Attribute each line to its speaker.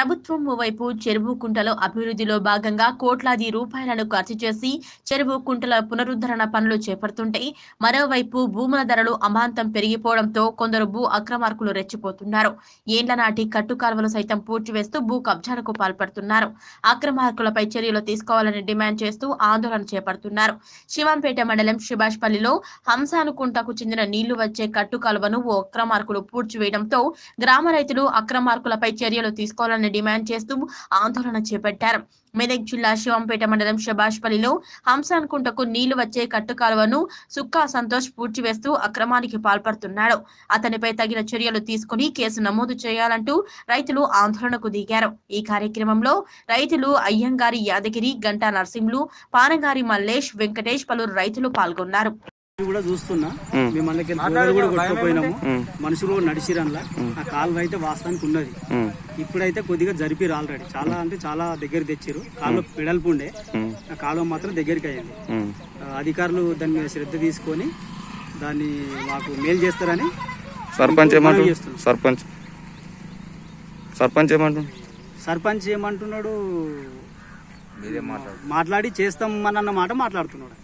Speaker 1: ప్రభుత్వం వైపు చెరువు కుంటలో అభివృద్ధిలో భాగంగా కోట్లాది రూపాయలను ఖర్చు చేసి చెరువు కుంటల పునరుద్ధరణ పనులు చేపడుతుంటే మరోవైపు భూముల ధరలు అమాంతం పెరిగిపోవడంతో కొందరు భూ అక్రమార్కులు రెచ్చిపోతున్నారు ఏండ్ల నాటి కాలువలు సైతం పూడ్చివేస్తూ భూ కబ్జాలకు పాల్పడుతున్నారు అక్రమార్కులపై చర్యలు తీసుకోవాలని డిమాండ్ చేస్తూ ఆందోళన చేపడుతున్నారు శివంపేట మండలం పల్లిలో హంసానుకుంటకు చెందిన నీళ్లు వచ్చే కట్టుకాలువను ఓ అక్రమార్కులు పూడ్చివేయడంతో గ్రామ రైతులు అక్రమార్కులపై చర్యలు తీసుకోవాలని డిమాండ్ చేస్తూ ఆందోళన చేపట్టారు మెదక్ జిల్లా శివంపేట మండలం శభాష్పల్లిలో హంసాన్కుంటకు నీళ్లు వచ్చే కట్టు కాలువను సుక్కా సంతోష్ పూడ్చివేస్తూ అక్రమానికి పాల్పడుతున్నాడు అతనిపై తగిన చర్యలు తీసుకుని కేసు నమోదు చేయాలంటూ రైతులు ఆందోళనకు దిగారు ఈ కార్యక్రమంలో రైతులు అయ్యంగారి యాదగిరి గంటా నర్సింహులు పానగారి మల్లేష్ వెంకటేష్ పలువురు రైతులు పాల్గొన్నారు కూడా చూస్తున్నా
Speaker 2: మేము కూడా కొట్టుకుపోయినాము మనుషులు నడిచిరన్లా ఆ కాలువ అయితే వాస్తవానికి ఉన్నది ఇప్పుడైతే కొద్దిగా జరిపిరు ఆల్రెడీ చాలా అంటే చాలా దగ్గర తెచ్చారు కాలువ పిడల్పు ఉండే ఆ కాలువ మాత్రం దగ్గరికి అయ్యింది అధికారులు దాని మీద శ్రద్ధ తీసుకొని దాన్ని మాకు మేలు చేస్తారని సర్పంచ్ సర్పంచ్ సర్పంచ్ సర్పంచ్ ఏమంటున్నాడు మాట్లాడి చేస్తాం అన్న మాట మాట్లాడుతున్నాడు